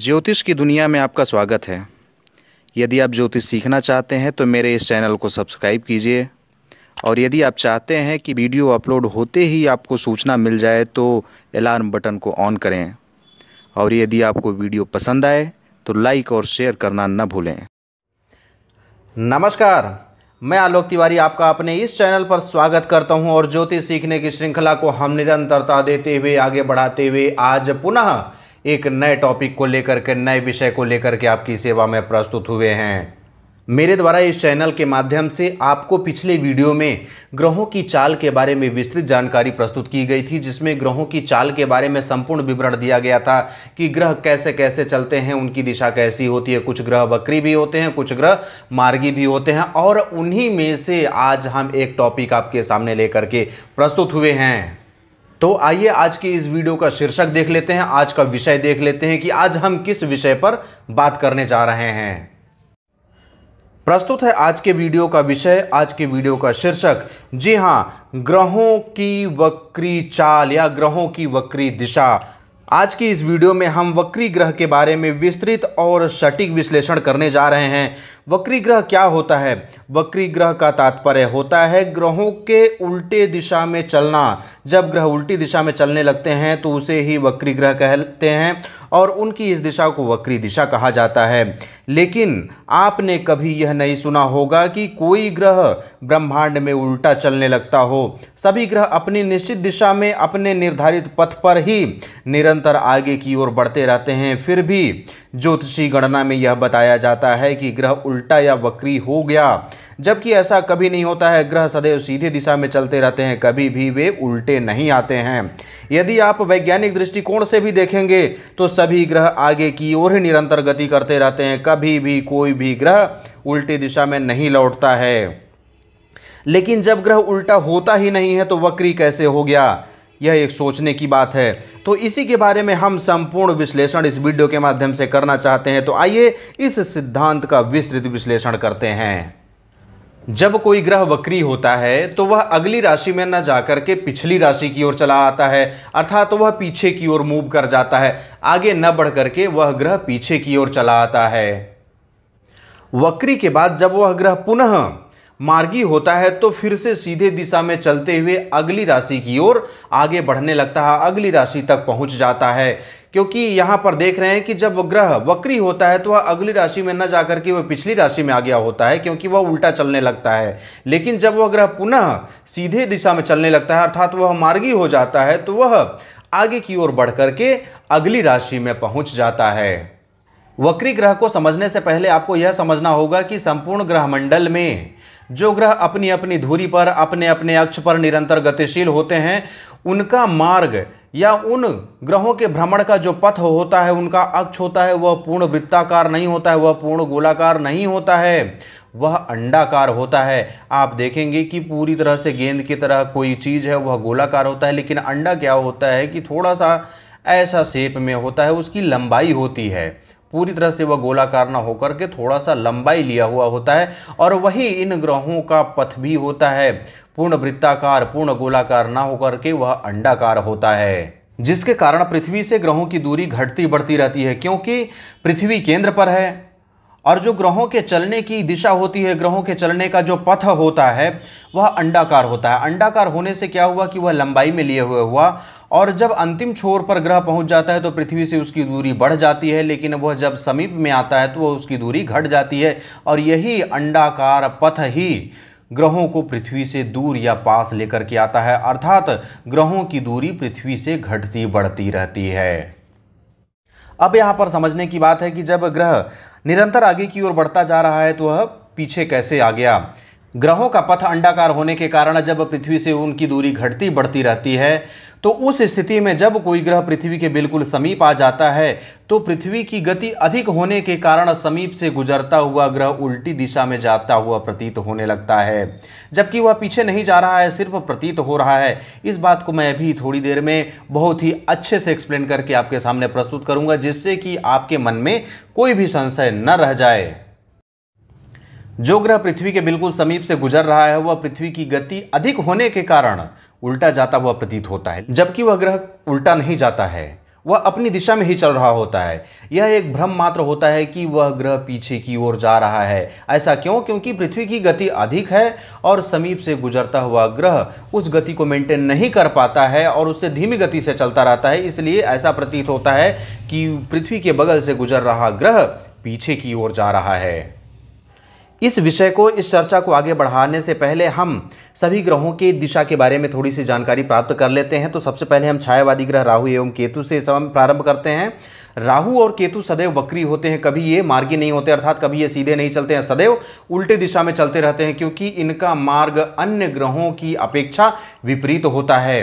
ज्योतिष की दुनिया में आपका स्वागत है यदि आप ज्योतिष सीखना चाहते हैं तो मेरे इस चैनल को सब्सक्राइब कीजिए और यदि आप चाहते हैं कि वीडियो अपलोड होते ही आपको सूचना मिल जाए तो अलार्म बटन को ऑन करें और यदि आपको वीडियो पसंद आए तो लाइक और शेयर करना न भूलें नमस्कार मैं आलोक तिवारी आपका अपने इस चैनल पर स्वागत करता हूं और ज्योतिष सीखने की श्रृंखला को हम निरंतरता देते हुए आगे बढ़ाते हुए आज पुनः एक नए टॉपिक को लेकर के नए विषय को लेकर के आपकी सेवा में प्रस्तुत हुए हैं मेरे द्वारा इस चैनल के माध्यम से आपको पिछले वीडियो में ग्रहों की चाल के बारे में विस्तृत जानकारी प्रस्तुत की गई थी जिसमें ग्रहों की चाल के बारे में संपूर्ण विवरण दिया गया था कि ग्रह कैसे कैसे चलते हैं उनकी दिशा कैसी होती है कुछ ग्रह बकरी भी होते हैं कुछ ग्रह मार्गी भी होते हैं और उन्हीं में से आज हम एक टॉपिक आपके सामने लेकर के प्रस्तुत हुए हैं तो आइए आज की इस वीडियो का शीर्षक देख लेते हैं आज का विषय देख लेते हैं कि आज हम किस विषय पर बात करने जा रहे हैं प्रस्तुत है आज के वीडियो का विषय आज के वीडियो का शीर्षक जी हां ग्रहों की वक्री चाल या ग्रहों की वक्री दिशा आज की इस वीडियो में हम वक्री ग्रह के बारे में विस्तृत और सटीक विश्लेषण करने जा रहे हैं वक्री ग्रह क्या होता है वक्री ग्रह का तात्पर्य होता है ग्रहों के उल्टे दिशा में चलना जब ग्रह उल्टी दिशा में चलने लगते हैं तो उसे ही वक्री ग्रह कहते हैं और उनकी इस दिशा को वक्री दिशा कहा जाता है लेकिन आपने कभी यह नहीं सुना होगा कि कोई ग्रह ब्रह्मांड में उल्टा चलने लगता हो सभी ग्रह अपनी निश्चित दिशा में अपने निर्धारित पथ पर ही निरंतर आगे की ओर बढ़ते रहते हैं फिर भी ज्योतिषी गणना में यह बताया जाता है कि ग्रह उल्टा या वक्री हो गया जबकि ऐसा कभी नहीं होता है ग्रह सदैव सीधे दिशा में चलते रहते हैं कभी भी वे उल्टे नहीं आते हैं यदि आप वैज्ञानिक दृष्टिकोण से भी देखेंगे तो सभी ग्रह आगे की ओर ही निरंतर गति करते रहते हैं कभी भी कोई भी ग्रह उल्टी दिशा में नहीं लौटता है लेकिन जब ग्रह उल्टा होता ही नहीं है तो वक्री कैसे हो गया यह एक सोचने की बात है तो इसी के बारे में हम संपूर्ण विश्लेषण इस वीडियो के माध्यम से करना चाहते हैं तो आइए इस सिद्धांत का विस्तृत विश्लेषण करते हैं जब कोई ग्रह वक्री होता है तो वह अगली राशि में न जाकर के पिछली राशि की ओर चला आता है अर्थात तो वह पीछे की ओर मूव कर जाता है आगे न बढ़ करके वह ग्रह पीछे की ओर चला आता है वक्री के बाद जब वह ग्रह पुनः मार्गी होता है तो फिर से सीधे दिशा में चलते हुए अगली राशि की ओर आगे बढ़ने लगता है अगली राशि तक पहुंच जाता है क्योंकि यहाँ पर देख रहे हैं कि जब ग्रह वक्री होता है तो वह अगली राशि में न जाकर के वह पिछली राशि में आ गया होता है क्योंकि वह उल्टा चलने लगता है लेकिन जब वह ग्रह पुनः सीधे दिशा में चलने लगता है अर्थात वह मार्गी हो जाता है तो वह आगे की ओर बढ़ करके अगली राशि में पहुंच जाता है वक्री ग्रह को समझने से पहले आपको यह समझना होगा कि संपूर्ण ग्रह मंडल में जो ग्रह अपनी अपनी धुरी पर अपने अपने अक्ष पर निरंतर गतिशील होते हैं उनका मार्ग या उन ग्रहों के भ्रमण का जो पथ होता है उनका अक्ष होता है वह पूर्ण वृत्ताकार नहीं होता है वह पूर्ण गोलाकार नहीं होता है वह अंडाकार होता है आप देखेंगे कि पूरी तरह से गेंद की तरह कोई चीज़ है वह गोलाकार होता है लेकिन अंडा क्या होता है कि थोड़ा सा ऐसा शेप में होता है उसकी लंबाई होती है पूरी तरह से वह गोलाकार ना होकर के थोड़ा सा लंबाई लिया हुआ होता है और वही इन ग्रहों का पथ भी होता है पूर्ण वृत्ताकार पूर्ण गोलाकार ना होकर के वह अंडाकार होता है जिसके कारण पृथ्वी से ग्रहों की दूरी घटती बढ़ती रहती है क्योंकि पृथ्वी केंद्र पर है और जो ग्रहों के चलने की दिशा होती है ग्रहों के चलने का जो पथ होता है वह अंडाकार होता है अंडाकार होने से क्या हुआ कि वह लंबाई में लिए हुए हुआ और जब अंतिम छोर पर ग्रह पहुंच जाता है तो पृथ्वी से उसकी दूरी बढ़ जाती है लेकिन वह जब समीप में आता है तो वह उसकी दूरी घट जाती है और यही अंडाकार पथ ही ग्रहों को पृथ्वी से दूर या पास लेकर के आता है अर्थात ग्रहों की दूरी पृथ्वी से घटती बढ़ती रहती है अब यहाँ पर समझने की बात है कि जब ग्रह निरंतर आगे की ओर बढ़ता जा रहा है तो वह पीछे कैसे आ गया ग्रहों का पथ अंडाकार होने के कारण जब पृथ्वी से उनकी दूरी घटती बढ़ती रहती है तो उस स्थिति में जब कोई ग्रह पृथ्वी के बिल्कुल समीप आ जाता है तो पृथ्वी की गति अधिक होने के कारण समीप से गुजरता हुआ ग्रह उल्टी दिशा में जाता हुआ प्रतीत होने लगता है जबकि वह पीछे नहीं जा रहा है सिर्फ प्रतीत हो रहा है इस बात को मैं अभी थोड़ी देर में बहुत ही अच्छे से एक्सप्लेन करके आपके सामने प्रस्तुत करूंगा जिससे कि आपके मन में कोई भी संशय न रह जाए जो ग्रह पृथ्वी के बिल्कुल समीप से गुजर रहा है वह पृथ्वी की गति अधिक होने के कारण उल्टा जाता हुआ प्रतीत होता है जबकि वह ग्रह उल्टा नहीं जाता है वह अपनी दिशा में ही चल रहा होता है यह एक भ्रम मात्र होता है कि वह ग्रह पीछे की ओर जा रहा है ऐसा क्यों क्योंकि पृथ्वी की गति अधिक है और समीप से गुजरता हुआ ग्रह उस गति को मेंटेन नहीं कर पाता है और उससे धीमी गति से चलता रहता है इसलिए ऐसा प्रतीत होता है कि पृथ्वी के बगल से गुजर रहा ग्रह पीछे की ओर जा रहा है इस विषय को इस चर्चा को आगे बढ़ाने से पहले हम सभी ग्रहों की दिशा के बारे में थोड़ी सी जानकारी प्राप्त कर लेते हैं तो सबसे पहले हम छायावादी ग्रह राहु एवं केतु से इस प्रारंभ करते हैं राहु और केतु सदैव वक्री होते हैं कभी ये मार्गी नहीं होते अर्थात कभी ये सीधे नहीं चलते हैं सदैव उल्टे दिशा में चलते रहते हैं क्योंकि इनका मार्ग अन्य ग्रहों की अपेक्षा विपरीत होता है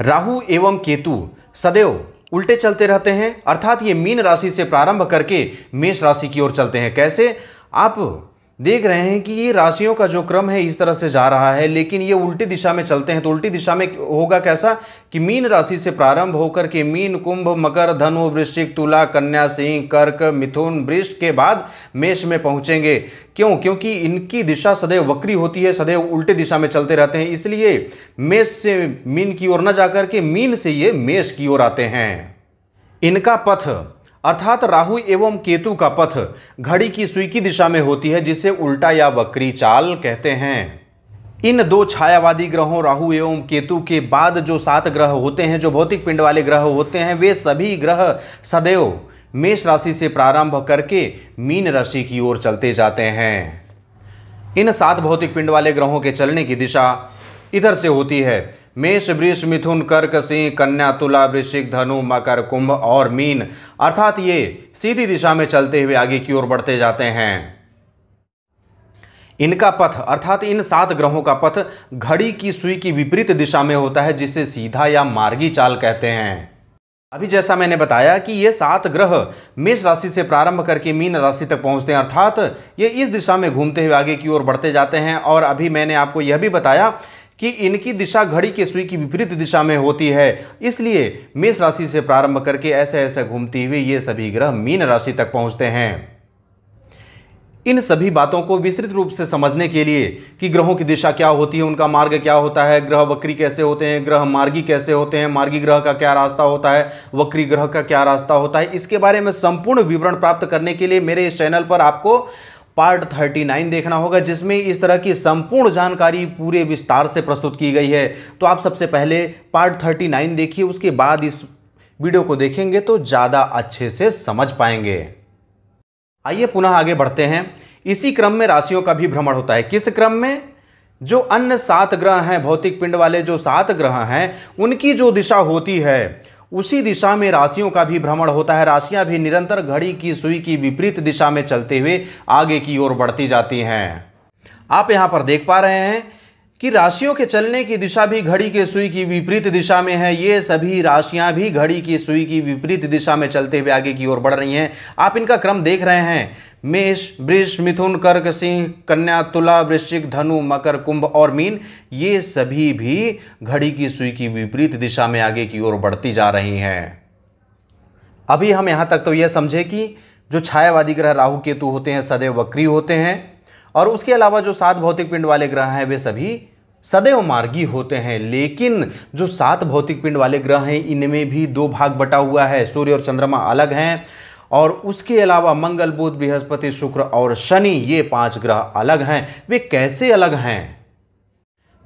राहु एवं केतु सदैव उल्टे चलते रहते हैं अर्थात ये मीन राशि से प्रारंभ करके मेष राशि की ओर चलते हैं कैसे आप देख रहे हैं कि ये राशियों का जो क्रम है इस तरह से जा रहा है लेकिन ये उल्टी दिशा में चलते हैं तो उल्टी दिशा में होगा कैसा कि मीन राशि से प्रारंभ होकर के मीन कुंभ मकर धनु वृश्चिक तुला कन्या सिंह कर्क मिथुन वृष के बाद मेष में पहुंचेंगे क्यों क्योंकि इनकी दिशा सदैव वक्री होती है सदैव उल्टे दिशा में चलते रहते हैं इसलिए मेष से मीन की ओर न जाकर के मीन से ये मेष की ओर आते हैं इनका पथ अर्थात राहु एवं केतु का पथ घड़ी की सुई की दिशा में होती है जिसे उल्टा या वक्री चाल कहते हैं इन दो छायावादी ग्रहों राहु एवं केतु के बाद जो सात ग्रह होते हैं जो भौतिक पिंड वाले ग्रह होते हैं वे सभी ग्रह सदैव मेष राशि से प्रारंभ करके मीन राशि की ओर चलते जाते हैं इन सात भौतिक पिंड वाले ग्रहों के चलने की दिशा इधर से होती है मेष वृष मिथुन कर्क सिंह कन्या तुला वृश्चिक धनु मकर कुंभ और मीन अर्थात ये सीधी दिशा में चलते हुए आगे की ओर बढ़ते जाते हैं इनका पथ अर्थात इन सात ग्रहों का पथ घड़ी की सुई की विपरीत दिशा में होता है जिसे सीधा या मार्गी चाल कहते हैं अभी जैसा मैंने बताया कि ये सात ग्रह मेष राशि से प्रारंभ करके मीन राशि तक पहुंचते हैं अर्थात ये इस दिशा में घूमते हुए आगे की ओर बढ़ते जाते हैं और अभी मैंने आपको यह भी बताया कि इनकी दिशा घड़ी के सुई की विपरीत दिशा में होती है इसलिए मेष राशि से प्रारंभ करके ऐसे ऐसे घूमती हुई ये सभी ग्रह मीन राशि तक पहुंचते हैं इन सभी बातों को विस्तृत रूप से समझने के लिए कि ग्रहों की दिशा क्या होती है उनका मार्ग क्या होता है ग्रह वक्री कैसे होते हैं ग्रह मार्गी कैसे होते हैं मार्गी ग्रह का क्या रास्ता होता है वक्री ग्रह का क्या रास्ता होता है इसके बारे में संपूर्ण विवरण प्राप्त करने के लिए मेरे इस चैनल पर आपको पार्ट 39 देखना होगा जिसमें इस तरह की संपूर्ण जानकारी पूरे विस्तार से प्रस्तुत की गई है तो आप सबसे पहले पार्ट 39 देखिए उसके बाद इस वीडियो को देखेंगे तो ज़्यादा अच्छे से समझ पाएंगे आइए पुनः आगे बढ़ते हैं इसी क्रम में राशियों का भी भ्रमण होता है किस क्रम में जो अन्य सात ग्रह हैं भौतिक पिंड वाले जो सात ग्रह हैं उनकी जो दिशा होती है उसी दिशा में राशियों का भी भ्रमण होता है राशियां भी निरंतर घड़ी की सुई की विपरीत दिशा में चलते हुए आगे की ओर बढ़ती जाती हैं आप यहां पर देख पा रहे हैं कि राशियों के चलने की दिशा भी घड़ी के सुई की विपरीत दिशा में है ये सभी राशियां भी घड़ी की सुई की विपरीत दिशा में चलते हुए आगे की ओर बढ़ रही हैं आप इनका क्रम देख रहे हैं मेष वृष मिथुन कर्क सिंह कन्या तुला वृश्चिक धनु मकर कुंभ और मीन ये सभी भी घड़ी की सुई की विपरीत दिशा में आगे की ओर बढ़ती जा रही हैं अभी हम यहाँ तक तो यह समझे कि जो छायावादी ग्रह राहु केतु होते हैं सदैव वक्री होते हैं और उसके अलावा जो सात भौतिक पिंड वाले ग्रह हैं वे सभी सदैव मार्गी होते हैं लेकिन जो सात भौतिक पिंड वाले ग्रह हैं इनमें भी दो भाग बटा हुआ है सूर्य और चंद्रमा अलग हैं और उसके अलावा मंगल बुध बृहस्पति शुक्र और शनि ये पांच ग्रह अलग हैं वे कैसे अलग हैं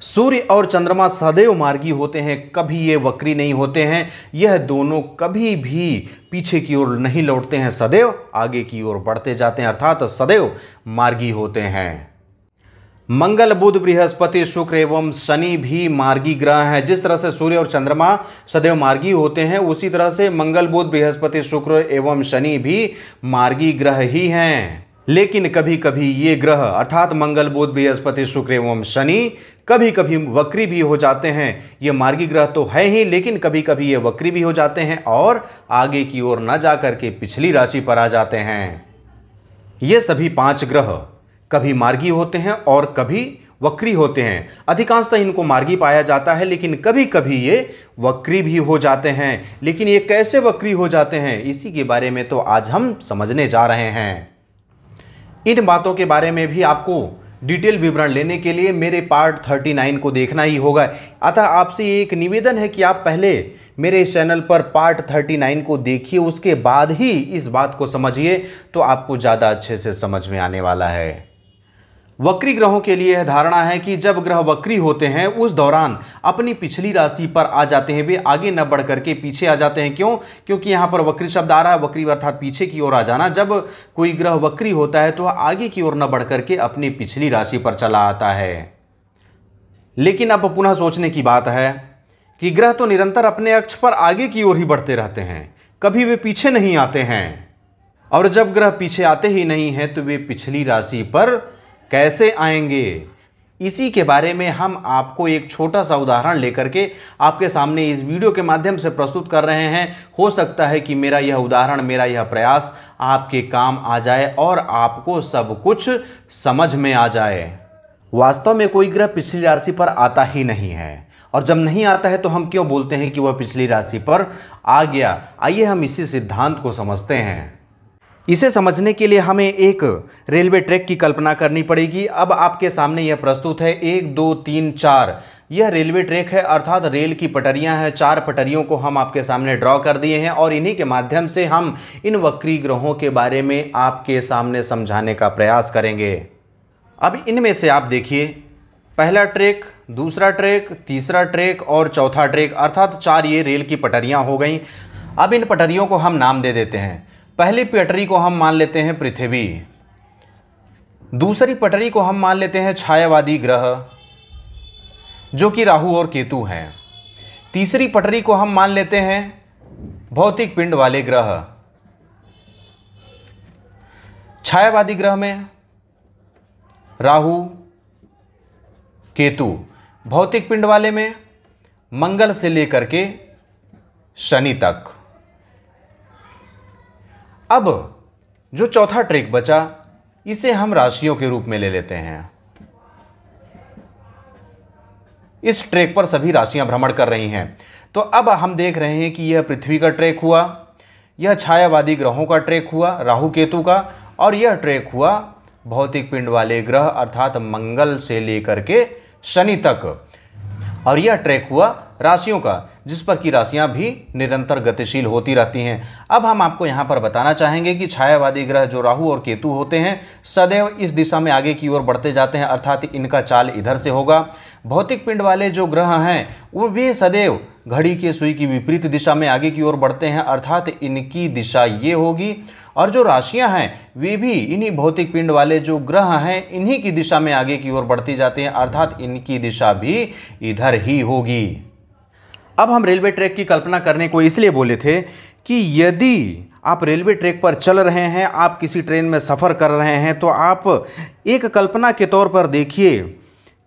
सूर्य और चंद्रमा सदैव मार्गी होते हैं कभी ये वक्री नहीं होते हैं यह दोनों कभी भी पीछे की ओर नहीं लौटते हैं सदैव आगे की ओर बढ़ते जाते हैं अर्थात सदैव मार्गी होते हैं मंगल बुध बृहस्पति शुक्र एवं शनि भी मार्गी ग्रह हैं जिस तरह से सूर्य और चंद्रमा सदैव मार्गी होते हैं उसी तरह से मंगल बुध बृहस्पति शुक्र एवं शनि भी मार्गी ग्रह ही हैं लेकिन कभी कभी ये ग्रह अर्थात मंगल बुध बृहस्पति शुक्र एवं शनि कभी कभी वक्री भी हो जाते हैं ये मार्गी ग्रह तो है ही लेकिन कभी कभी ये वक्री भी हो जाते हैं और आगे की ओर न जा करके पिछली राशि पर आ जाते हैं ये सभी पांच ग्रह कभी मार्गी होते हैं और कभी वक्री होते हैं अधिकांशतः इनको मार्गी पाया जाता है लेकिन कभी कभी ये वक्री भी हो जाते हैं लेकिन ये कैसे वक्री हो जाते हैं इसी के बारे में तो आज हम समझने जा रहे हैं इन बातों के बारे में भी आपको डिटेल विवरण लेने के लिए मेरे पार्ट 39 को देखना ही होगा अतः आपसे एक निवेदन है कि आप पहले मेरे चैनल पर पार्ट 39 को देखिए उसके बाद ही इस बात को समझिए तो आपको ज़्यादा अच्छे से समझ में आने वाला है वक्री ग्रहों के लिए यह धारणा है कि जब ग्रह वक्री होते हैं उस दौरान अपनी पिछली राशि पर आ जाते हैं वे आगे न बढ़ करके पीछे आ जाते हैं क्यों क्योंकि यहाँ पर वक्री शब्द आ रहा है वक्री अर्थात पीछे की ओर आ जाना जब कोई ग्रह वक्री होता है तो आगे की ओर न बढ़ करके अपनी पिछली राशि पर चला आता है लेकिन अब पुनः सोचने की बात है कि ग्रह तो निरंतर अपने अक्ष पर आगे की ओर ही बढ़ते रहते हैं कभी वे पीछे नहीं आते हैं और जब ग्रह पीछे आते ही नहीं हैं तो वे पिछली राशि पर कैसे आएंगे इसी के बारे में हम आपको एक छोटा सा उदाहरण लेकर के आपके सामने इस वीडियो के माध्यम से प्रस्तुत कर रहे हैं हो सकता है कि मेरा यह उदाहरण मेरा यह प्रयास आपके काम आ जाए और आपको सब कुछ समझ में आ जाए वास्तव में कोई ग्रह पिछली राशि पर आता ही नहीं है और जब नहीं आता है तो हम क्यों बोलते हैं कि वह पिछली राशि पर आ गया आइए हम इसी सिद्धांत को समझते हैं इसे समझने के लिए हमें एक रेलवे ट्रैक की कल्पना करनी पड़ेगी अब आपके सामने यह प्रस्तुत है एक दो तीन चार यह रेलवे ट्रैक है अर्थात रेल की पटरियां हैं चार पटरियों को हम आपके सामने ड्रॉ कर दिए हैं और इन्हीं के माध्यम से हम इन वक्री ग्रहों के बारे में आपके सामने समझाने का प्रयास करेंगे अब इनमें से आप देखिए पहला ट्रैक दूसरा ट्रैक तीसरा ट्रैक और चौथा ट्रैक अर्थात चार ये रेल की पटरियाँ हो गई अब इन पटरियों को हम नाम दे देते हैं पहली पटरी को हम मान लेते हैं पृथ्वी दूसरी पटरी को हम मान लेते हैं छायावादी ग्रह जो कि राहु और केतु हैं तीसरी पटरी को हम मान लेते हैं भौतिक पिंड वाले ग्रह छायावादी ग्रह में राहु केतु भौतिक पिंड वाले में मंगल से लेकर के शनि तक अब जो चौथा ट्रिक बचा इसे हम राशियों के रूप में ले लेते हैं इस ट्रैक पर सभी राशियां भ्रमण कर रही हैं तो अब हम देख रहे हैं कि यह पृथ्वी का ट्रैक हुआ यह छायावादी ग्रहों का ट्रैक हुआ राहु केतु का और यह ट्रैक हुआ भौतिक पिंड वाले ग्रह अर्थात मंगल से लेकर के शनि तक और यह ट्रैक हुआ राशियों का जिस पर की राशियां भी निरंतर गतिशील होती रहती हैं अब हम आपको यहां पर बताना चाहेंगे कि छायावादी ग्रह जो राहु और केतु होते हैं सदैव इस दिशा में आगे की ओर बढ़ते जाते हैं अर्थात इनका चाल इधर से होगा भौतिक पिंड वाले जो ग्रह हैं वो भी सदैव घड़ी के सुई की विपरीत दिशा में आगे की ओर बढ़ते हैं अर्थात इनकी दिशा ये होगी और जो राशियां हैं वे भी इन्हीं भौतिक पिंड वाले जो ग्रह हैं इन्हीं की दिशा में आगे की ओर बढ़ती जाती हैं अर्थात इनकी दिशा भी इधर ही होगी अब हम रेलवे ट्रैक की कल्पना करने को इसलिए बोले थे कि यदि आप रेलवे ट्रैक पर चल रहे हैं आप किसी ट्रेन में सफ़र कर रहे हैं तो आप एक कल्पना के तौर पर देखिए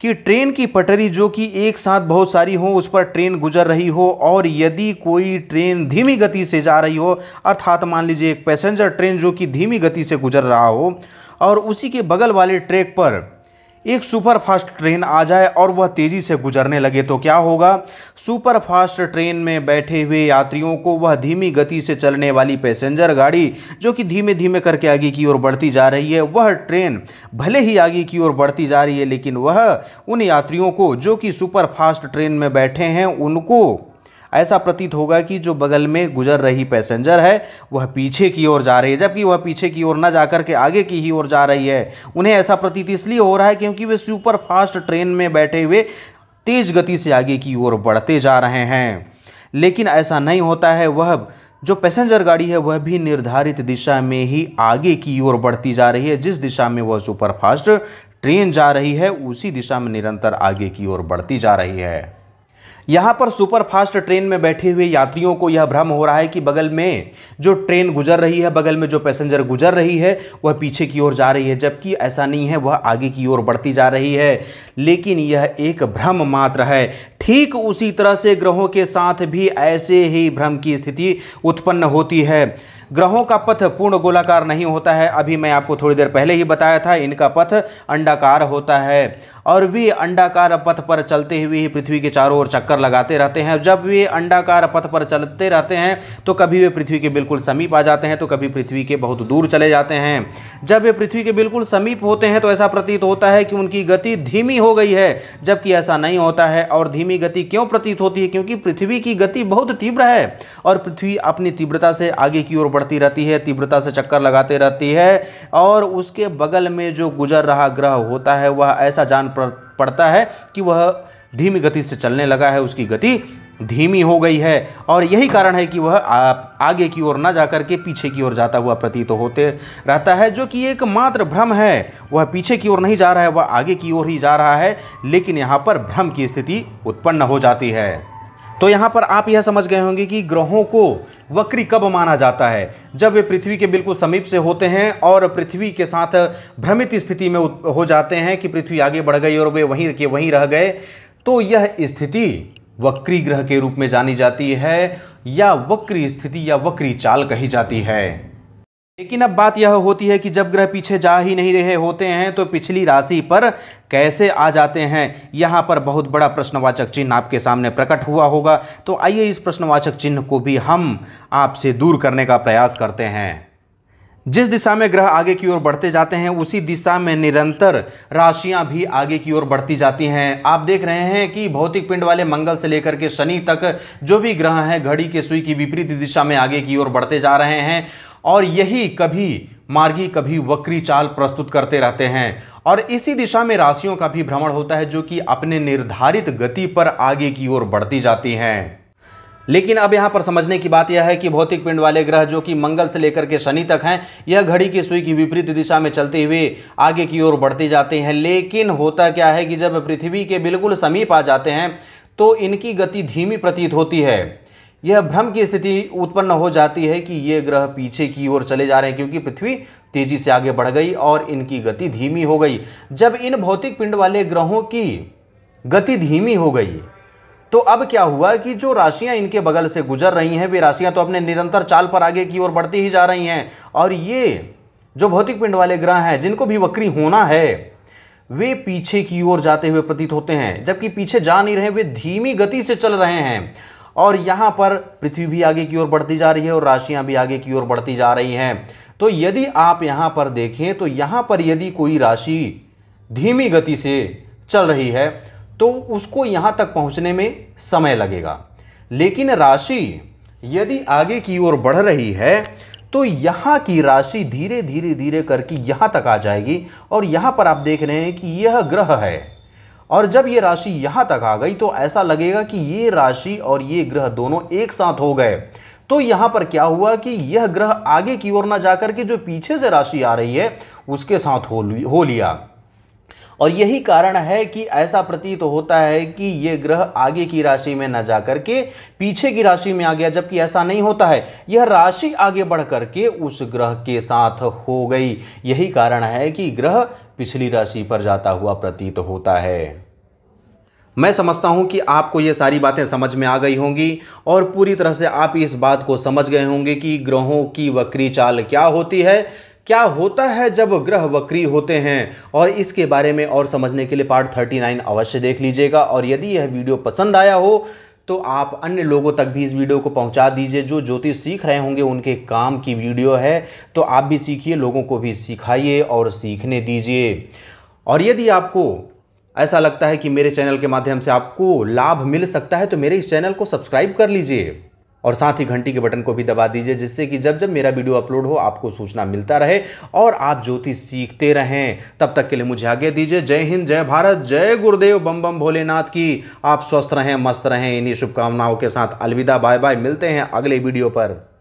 कि ट्रेन की पटरी जो कि एक साथ बहुत सारी हो उस पर ट्रेन गुजर रही हो और यदि कोई ट्रेन धीमी गति से जा रही हो अर्थात मान लीजिए एक पैसेंजर ट्रेन जो कि धीमी गति से गुजर रहा हो और उसी के बगल वाले ट्रैक पर एक सुपर फास्ट ट्रेन आ जाए और वह तेज़ी से गुजरने लगे तो क्या होगा सुपर फास्ट ट्रेन में बैठे हुए यात्रियों को वह धीमी गति से चलने वाली पैसेंजर गाड़ी जो कि धीमे धीमे करके आगे की ओर बढ़ती जा रही है वह ट्रेन भले ही आगे की ओर बढ़ती जा रही है लेकिन वह उन यात्रियों को जो कि सुपर फास्ट ट्रेन में बैठे हैं उनको ऐसा प्रतीत होगा कि जो बगल में गुजर रही पैसेंजर है वह पीछे की ओर जा रही है जबकि वह पीछे की ओर ना जाकर के आगे की ही ओर जा रही है उन्हें ऐसा प्रतीत इसलिए हो रहा है क्योंकि वे सुपर फास्ट ट्रेन में बैठे हुए तेज गति से आगे की ओर बढ़ते जा रहे हैं लेकिन ऐसा नहीं होता है वह जो पैसेंजर गाड़ी है वह भी निर्धारित दिशा में ही आगे की ओर बढ़ती जा रही है जिस दिशा में वह सुपरफास्ट ट्रेन जा रही है उसी दिशा में निरंतर आगे की ओर बढ़ती जा रही है यहाँ पर सुपरफास्ट ट्रेन में बैठे हुए यात्रियों को यह भ्रम हो रहा है कि बगल में जो ट्रेन गुजर रही है बगल में जो पैसेंजर गुजर रही है वह पीछे की ओर जा रही है जबकि ऐसा नहीं है वह आगे की ओर बढ़ती जा रही है लेकिन यह एक भ्रम मात्र है ठीक उसी तरह से ग्रहों के साथ भी ऐसे ही भ्रम की स्थिति उत्पन्न होती है ग्रहों का पथ पूर्ण गोलाकार नहीं होता है अभी मैं आपको थोड़ी देर पहले ही बताया था इनका पथ अंडाकार होता है और वे अंडाकार पथ पर चलते हुए ही पृथ्वी के चारों ओर चक्कर लगाते रहते हैं जब वे अंडाकार पथ पर चलते रहते हैं तो कभी वे पृथ्वी के बिल्कुल समीप आ जाते हैं तो कभी पृथ्वी के बहुत दूर चले जाते हैं जब वे पृथ्वी के बिल्कुल समीप होते हैं तो ऐसा प्रतीत होता है कि उनकी गति धीमी हो गई है जबकि ऐसा नहीं होता है और धीमी गति क्यों प्रतीत होती है क्योंकि पृथ्वी की गति बहुत तीव्र है और पृथ्वी अपनी तीव्रता से आगे की ओर बढ़ पड़ती रहती है तीव्रता से चक्कर लगाते रहती है और उसके बगल में जो गुजर रहा ग्रह होता है वह ऐसा जान पड़ता है कि वह धीमी गति से चलने लगा है उसकी गति धीमी हो गई है और यही कारण है कि वह आप आगे की ओर ना जाकर के पीछे की ओर जाता हुआ प्रतीत तो होते रहता है जो कि एक मात्र भ्रम है वह पीछे की ओर नहीं जा रहा है वह आगे की ओर ही जा रहा है लेकिन यहाँ पर भ्रम की स्थिति उत्पन्न हो जाती है तो यहाँ पर आप यह समझ गए होंगे कि ग्रहों को वक्री कब माना जाता है जब वे पृथ्वी के बिल्कुल समीप से होते हैं और पृथ्वी के साथ भ्रमित स्थिति में हो जाते हैं कि पृथ्वी आगे बढ़ गई और वे वहीं के वहीं रह गए तो यह स्थिति वक्री ग्रह के रूप में जानी जाती है या वक्री स्थिति या वक्री चाल कही जाती है लेकिन अब बात यह होती है कि जब ग्रह पीछे जा ही नहीं रहे होते हैं तो पिछली राशि पर कैसे आ जाते हैं यहाँ पर बहुत बड़ा प्रश्नवाचक चिन्ह आपके सामने प्रकट हुआ होगा तो आइए इस प्रश्नवाचक चिन्ह को भी हम आपसे दूर करने का प्रयास करते हैं जिस दिशा में ग्रह आगे की ओर बढ़ते जाते हैं उसी दिशा में निरंतर राशियां भी आगे की ओर बढ़ती जाती हैं आप देख रहे हैं कि भौतिक पिंड वाले मंगल से लेकर के शनि तक जो भी ग्रह हैं घड़ी के सुई की विपरीत दिशा में आगे की ओर बढ़ते जा रहे हैं और यही कभी मार्गी कभी वक्री चाल प्रस्तुत करते रहते हैं और इसी दिशा में राशियों का भी भ्रमण होता है जो कि अपने निर्धारित गति पर आगे की ओर बढ़ती जाती हैं लेकिन अब यहाँ पर समझने की बात यह है कि भौतिक पिंड वाले ग्रह जो कि मंगल से लेकर के शनि तक हैं यह घड़ी की सुई की विपरीत दिशा में चलते हुए आगे की ओर बढ़ते जाते हैं लेकिन होता क्या है कि जब पृथ्वी के बिल्कुल समीप आ जाते हैं तो इनकी गति धीमी प्रतीत होती है यह भ्रम की स्थिति उत्पन्न हो जाती है कि ये ग्रह पीछे की ओर चले जा रहे हैं क्योंकि पृथ्वी तेजी से आगे बढ़ गई और इनकी गति धीमी हो गई जब इन भौतिक पिंड वाले ग्रहों की गति धीमी हो गई तो अब क्या हुआ कि जो राशियां इनके बगल से गुजर रही हैं वे राशियां तो अपने निरंतर चाल पर आगे की ओर बढ़ती ही जा रही हैं और ये जो भौतिक पिंड वाले ग्रह हैं जिनको भी वक्री होना है वे पीछे की ओर जाते हुए प्रतीत होते हैं जबकि पीछे जा नहीं रहे वे धीमी गति से चल रहे हैं और यहाँ पर पृथ्वी भी आगे की ओर बढ़ती जा रही है और राशियाँ भी आगे की ओर बढ़ती जा रही हैं तो यदि आप यहाँ पर देखें तो यहाँ पर यदि कोई राशि धीमी गति से चल रही है तो उसको यहाँ तक पहुँचने में समय लगेगा लेकिन राशि यदि आगे की ओर बढ़ रही है तो यहाँ की राशि धीरे धीरे धीरे करके यहाँ तक आ जाएगी और यहाँ पर आप देख रहे हैं कि यह ग्रह है और जब ये राशि यहाँ तक आ गई तो ऐसा लगेगा कि ये राशि और ये ग्रह दोनों एक साथ हो गए तो यहाँ पर क्या हुआ कि यह ग्रह आगे की ओर ना जाकर के जो पीछे से राशि आ रही है उसके साथ हो लिया और यही कारण है कि ऐसा प्रतीत तो होता है कि ये ग्रह आगे की राशि में न जा करके पीछे की राशि में आ गया जबकि ऐसा नहीं होता है यह राशि आगे बढ़ करके उस ग्रह के साथ हो गई यही कारण है कि ग्रह पिछली राशि पर जाता हुआ प्रतीत तो होता है मैं समझता हूं कि आपको ये सारी बातें समझ में आ गई होंगी और पूरी तरह से आप इस बात को समझ गए होंगे कि ग्रहों की वक्री चाल क्या होती है क्या होता है जब ग्रह वक्री होते हैं और इसके बारे में और समझने के लिए पार्ट 39 अवश्य देख लीजिएगा और यदि यह वीडियो पसंद आया हो तो आप अन्य लोगों तक भी इस वीडियो को पहुंचा दीजिए जो ज्योतिष सीख रहे होंगे उनके काम की वीडियो है तो आप भी सीखिए लोगों को भी सिखाइए और सीखने दीजिए और यदि आपको ऐसा लगता है कि मेरे चैनल के माध्यम से आपको लाभ मिल सकता है तो मेरे इस चैनल को सब्सक्राइब कर लीजिए और साथ ही घंटी के बटन को भी दबा दीजिए जिससे कि जब जब मेरा वीडियो अपलोड हो आपको सूचना मिलता रहे और आप ज्योतिष सीखते रहें तब तक के लिए मुझे आगे दीजिए जय हिंद जय भारत जय गुरुदेव बम बम भोलेनाथ की आप स्वस्थ रहें मस्त रहें इन्हीं शुभकामनाओं के साथ अलविदा बाय बाय मिलते हैं अगले वीडियो पर